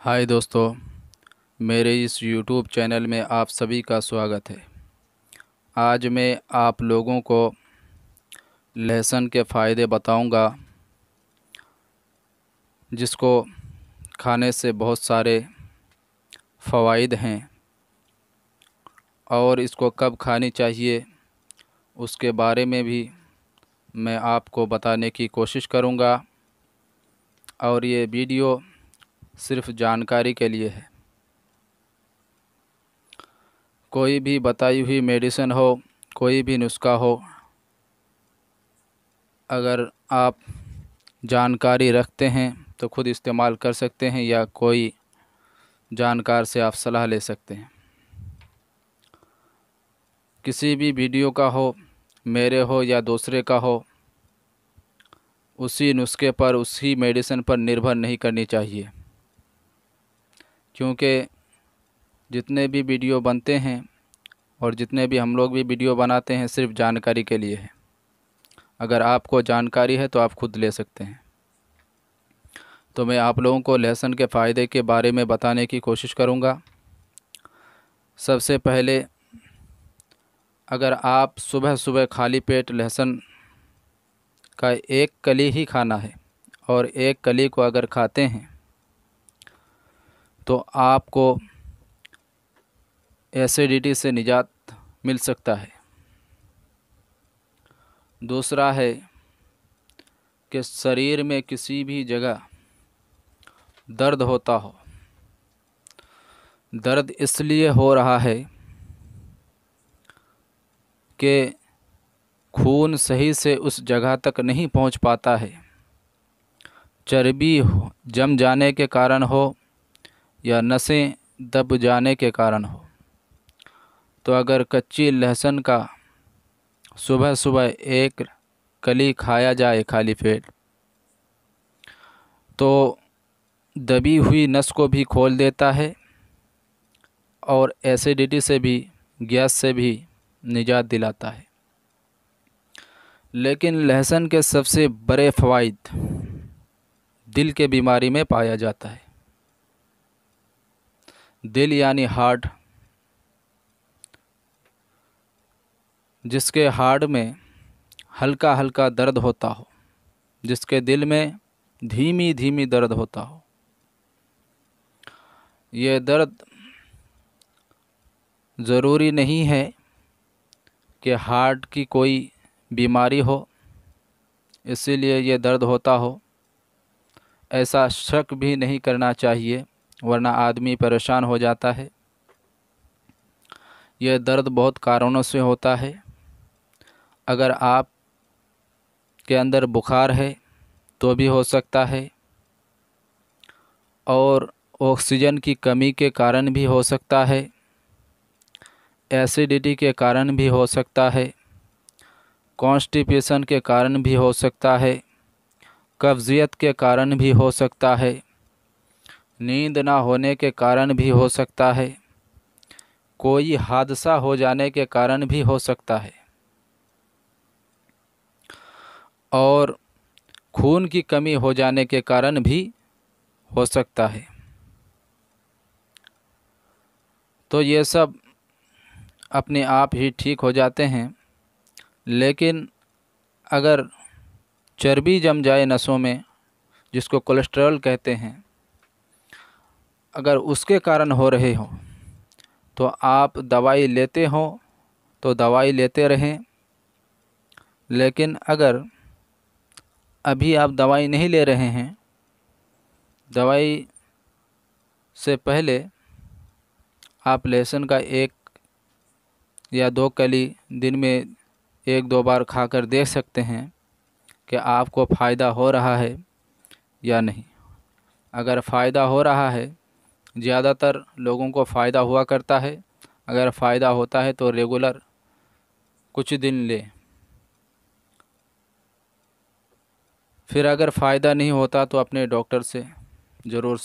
हाय दोस्तों मेरे इस यूट्यूब चैनल में आप सभी का स्वागत है आज मैं आप लोगों को लहसुन के फ़ायदे बताऊंगा जिसको खाने से बहुत सारे फ़वाद हैं और इसको कब खानी चाहिए उसके बारे में भी मैं आपको बताने की कोशिश करूंगा और ये वीडियो सिर्फ जानकारी के लिए है कोई भी बताई हुई मेडिसिन हो कोई भी नुस्खा हो अगर आप जानकारी रखते हैं तो खुद इस्तेमाल कर सकते हैं या कोई जानकार से आप सलाह ले सकते हैं किसी भी वीडियो का हो मेरे हो या दूसरे का हो उसी नुस्खे पर उसी मेडिसिन पर निर्भर नहीं करनी चाहिए क्योंकि जितने भी वीडियो बनते हैं और जितने भी हम लोग भी वीडियो बनाते हैं सिर्फ जानकारी के लिए है अगर आपको जानकारी है तो आप खुद ले सकते हैं तो मैं आप लोगों को लहसुन के फ़ायदे के बारे में बताने की कोशिश करूँगा सबसे पहले अगर आप सुबह सुबह खाली पेट लहसुन का एक कली ही खाना है और एक कली को अगर खाते हैं तो आपको एसिडिटी से निजात मिल सकता है दूसरा है कि शरीर में किसी भी जगह दर्द होता हो दर्द इसलिए हो रहा है कि खून सही से उस जगह तक नहीं पहुंच पाता है चर्बी जम जाने के कारण हो या नसें दब जाने के कारण हो तो अगर कच्ची लहसुन का सुबह सुबह एक कली खाया जाए खाली पेट तो दबी हुई नस को भी खोल देता है और एसिडिटी से भी गैस से भी निजात दिलाता है लेकिन लहसुन के सबसे बड़े फ़वाद दिल के बीमारी में पाया जाता है दिल यानी हार्ट जिसके हार्ट में हल्का हल्का दर्द होता हो जिसके दिल में धीमी धीमी दर्द होता हो ये दर्द ज़रूरी नहीं है कि हार्ट की कोई बीमारी हो इसीलिए ये दर्द होता हो ऐसा शक भी नहीं करना चाहिए वरना आदमी परेशान हो जाता है यह दर्द बहुत कारणों से होता है अगर आप के अंदर बुखार है तो भी हो सकता है और ऑक्सीजन की कमी के कारण भी हो सकता है एसिडिटी के कारण भी हो सकता है कॉन्स्टिपेशन के कारण भी हो सकता है कब्ज़ियत के कारण भी हो सकता है नींद ना होने के कारण भी हो सकता है कोई हादसा हो जाने के कारण भी हो सकता है और खून की कमी हो जाने के कारण भी हो सकता है तो ये सब अपने आप ही ठीक हो जाते हैं लेकिन अगर चर्बी जम जाए नसों में जिसको कोलेस्ट्रॉल कहते हैं अगर उसके कारण हो रहे हों तो आप दवाई लेते हो तो दवाई लेते रहें लेकिन अगर अभी आप दवाई नहीं ले रहे हैं दवाई से पहले आप लहसुन का एक या दो कली दिन में एक दो बार खाकर देख सकते हैं कि आपको फ़ायदा हो रहा है या नहीं अगर फ़ायदा हो रहा है ज़्यादातर लोगों को फ़ायदा हुआ करता है अगर फ़ायदा होता है तो रेगुलर कुछ दिन ले फिर अगर फ़ायदा नहीं होता तो अपने डॉक्टर से ज़रूर